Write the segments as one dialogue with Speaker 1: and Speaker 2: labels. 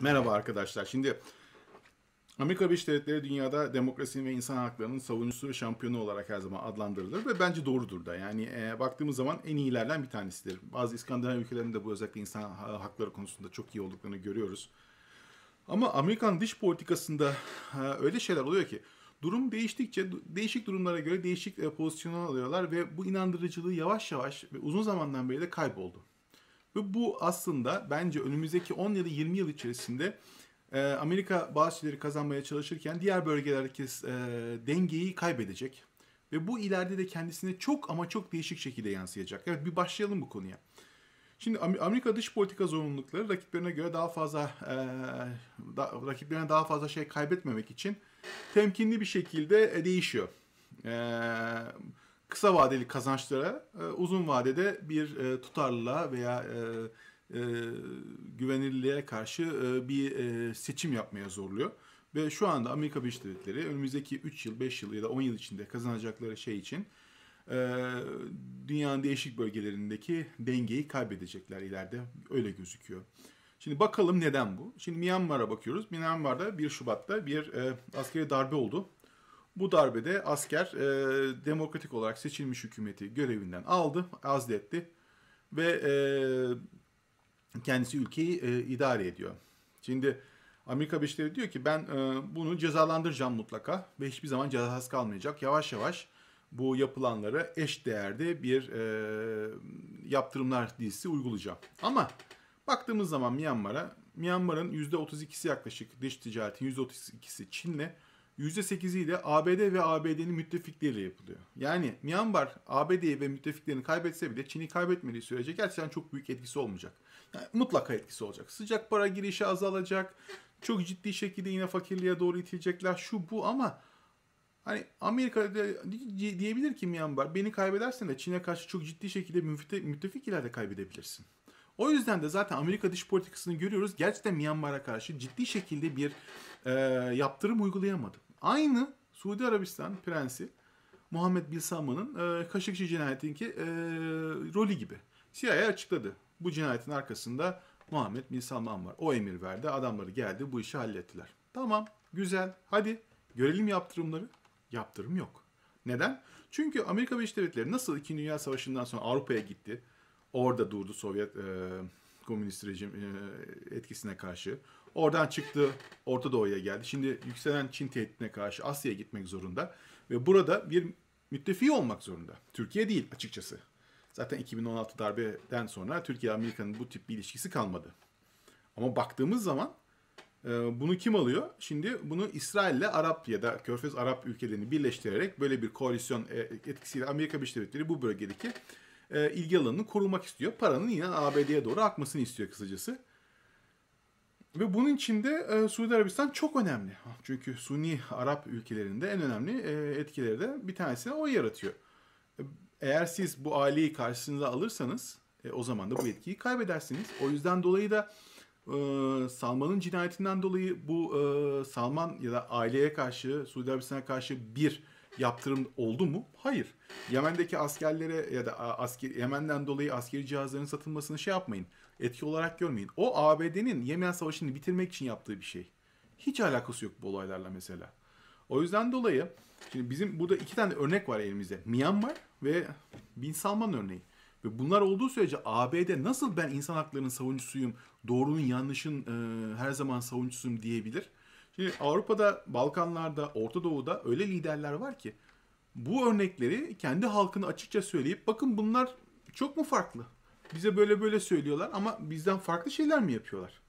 Speaker 1: Merhaba arkadaşlar. Şimdi Amerika Birleşik Devletleri dünyada demokrasinin ve insan haklarının savunucusu ve şampiyonu olarak her zaman adlandırılır ve bence doğrudur da. Yani e, baktığımız zaman en iyilerden bir tanesidir. Bazı İskandinav ülkelerinde bu özellikle insan hakları konusunda çok iyi olduklarını görüyoruz. Ama Amerikan dış politikasında e, öyle şeyler oluyor ki durum değiştikçe değişik durumlara göre değişik e, pozisyonlar alıyorlar ve bu inandırıcılığı yavaş yavaş ve uzun zamandan beri de kayboldu. Ve bu aslında bence önümüzdeki 10 ya da 20 yıl içerisinde e, Amerika bazı kazanmaya çalışırken diğer bölgelerdeki e, dengeyi kaybedecek. Ve bu ileride de kendisine çok ama çok değişik şekilde yansıyacak. Evet bir başlayalım bu konuya. Şimdi Amerika dış politika zorunlulukları rakiplerine göre daha fazla e, da, rakiplerine daha fazla şey kaybetmemek için temkinli bir şekilde e, değişiyor. E, kısa vadeli kazançlara e, uzun vadede bir e, tutarlılığa veya e, e güvenirliğe karşı e, bir seçim yapmaya zorluyor. Ve şu anda Amerika Birleşik Devletleri önümüzdeki 3 yıl, 5 yıl ya da 10 yıl içinde kazanacakları şey için e, dünyanın değişik bölgelerindeki dengeyi kaybedecekler ileride. Öyle gözüküyor. Şimdi bakalım neden bu? Şimdi Myanmar'a bakıyoruz. Myanmar'da 1 Şubat'ta bir askeri darbe oldu. Bu darbede asker e, demokratik olarak seçilmiş hükümeti görevinden aldı, azletti ve e, kendisi ülkeyi e, idare ediyor. Şimdi Amerika Beşikleri diyor ki ben e, bunu cezalandıracağım mutlaka ve hiçbir zaman cezasız kalmayacak. Yavaş yavaş bu yapılanlara eş değerde bir e, yaptırımlar dizisi uygulayacağım. Ama baktığımız zaman Myanmar'a, Myanmar'ın %32'si yaklaşık dış ticaretin %32'si Çin'le %8'i de ABD ve ABD'nin müttefikleriyle yapılıyor. Yani Myanmar ABD'yi ve müttefiklerini kaybetse bile Çin'i kaybetmediği sürece gerçekten çok büyük etkisi olmayacak. Yani mutlaka etkisi olacak. Sıcak para girişi azalacak. Çok ciddi şekilde yine fakirliğe doğru itilecekler. Şu bu ama Hani Amerika diyebilir ki Myanmar beni kaybedersen de Çin'e karşı çok ciddi şekilde müttefik ileride kaybedebilirsin. O yüzden de zaten Amerika dış politikasını görüyoruz. Gerçekten Myanmar'a karşı ciddi şekilde bir e, yaptırım uygulayamadı. Aynı Suudi Arabistan prensi Muhammed Bin Salman'ın e, Kaşıkçı cinayetindeki e, rolü gibi. CIA açıkladı. Bu cinayetin arkasında Muhammed Bin Salman var. O emir verdi. Adamları geldi. Bu işi hallettiler. Tamam. Güzel. Hadi görelim yaptırımları. Yaptırım yok. Neden? Çünkü Amerika Birleşik Devletleri nasıl 2. Dünya Savaşı'ndan sonra Avrupa'ya gitti. Orada durdu Sovyet e, komünist rejim e, etkisine karşı. Oradan çıktı Orta Doğu'ya geldi. Şimdi yükselen Çin tehdidine karşı Asya'ya gitmek zorunda. Ve burada bir müttefi olmak zorunda. Türkiye değil açıkçası. Zaten 2016 darbeden sonra Türkiye Amerika'nın bu tip bir ilişkisi kalmadı. Ama baktığımız zaman e, bunu kim alıyor? Şimdi bunu İsrail ile Arap ya da Körfez Arap ülkelerini birleştirerek böyle bir koalisyon e, etkisiyle Amerika Birleşik Devletleri bu bölgedeki e, ilgi alanını korumak istiyor. Paranın yine ABD'ye doğru akmasını istiyor kısacası. Ve bunun için de e, Suudi Arabistan çok önemli. Çünkü Sunni Arap ülkelerinde en önemli e, etkileri de bir tanesi o yaratıyor. Eğer siz bu aileyi karşınıza alırsanız e, o zaman da bu etkiyi kaybedersiniz. O yüzden dolayı da e, Salman'ın cinayetinden dolayı bu e, Salman ya da aileye karşı, Suudi Arabistan'a karşı bir yaptırım oldu mu? Hayır. Yemen'deki askerlere ya da asker Yemen'den dolayı askeri cihazların satılmasını şey yapmayın. Etki olarak görmeyin. O ABD'nin Yemen Savaşı'nı bitirmek için yaptığı bir şey. Hiç alakası yok bu olaylarla mesela. O yüzden dolayı şimdi bizim burada iki tane örnek var elimizde. Myanmar ve Bin Salman örneği. Ve bunlar olduğu sürece ABD nasıl ben insan haklarının savuncusuyum, doğrunun yanlışın e, her zaman savuncusuyum diyebilir? Şimdi Avrupa'da, Balkanlar'da, Orta Doğu'da öyle liderler var ki bu örnekleri kendi halkını açıkça söyleyip bakın bunlar çok mu farklı? Bize böyle böyle söylüyorlar ama bizden farklı şeyler mi yapıyorlar?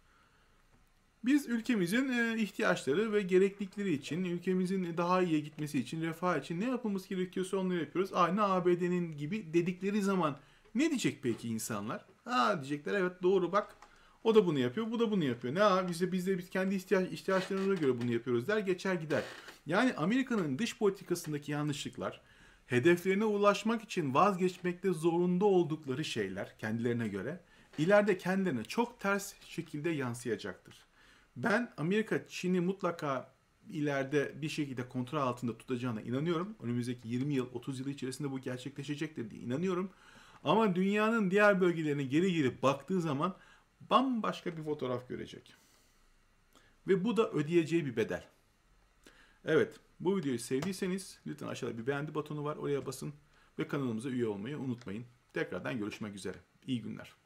Speaker 1: Biz ülkemizin e, ihtiyaçları ve gereklilikleri için, ülkemizin daha iyiye gitmesi için, refah için ne yapılması gerekiyorsa onları yapıyoruz. Aynı ABD'nin gibi dedikleri zaman ne diyecek peki insanlar? Ha diyecekler evet doğru bak o da bunu yapıyor, bu da bunu yapıyor. Ne abi işte bizde biz kendi ihtiyaç, ihtiyaçlarına göre bunu yapıyoruz der, geçer gider. Yani Amerika'nın dış politikasındaki yanlışlıklar, hedeflerine ulaşmak için vazgeçmekte zorunda oldukları şeyler kendilerine göre ileride kendilerine çok ters şekilde yansıyacaktır. Ben Amerika Çin'i mutlaka ileride bir şekilde kontrol altında tutacağına inanıyorum. Önümüzdeki 20 yıl, 30 yıl içerisinde bu gerçekleşecektir diye inanıyorum. Ama dünyanın diğer bölgelerine geri girip baktığı zaman bambaşka bir fotoğraf görecek. Ve bu da ödeyeceği bir bedel. Evet, bu videoyu sevdiyseniz lütfen aşağıda bir beğendi butonu var. Oraya basın ve kanalımıza üye olmayı unutmayın. Tekrardan görüşmek üzere. İyi günler.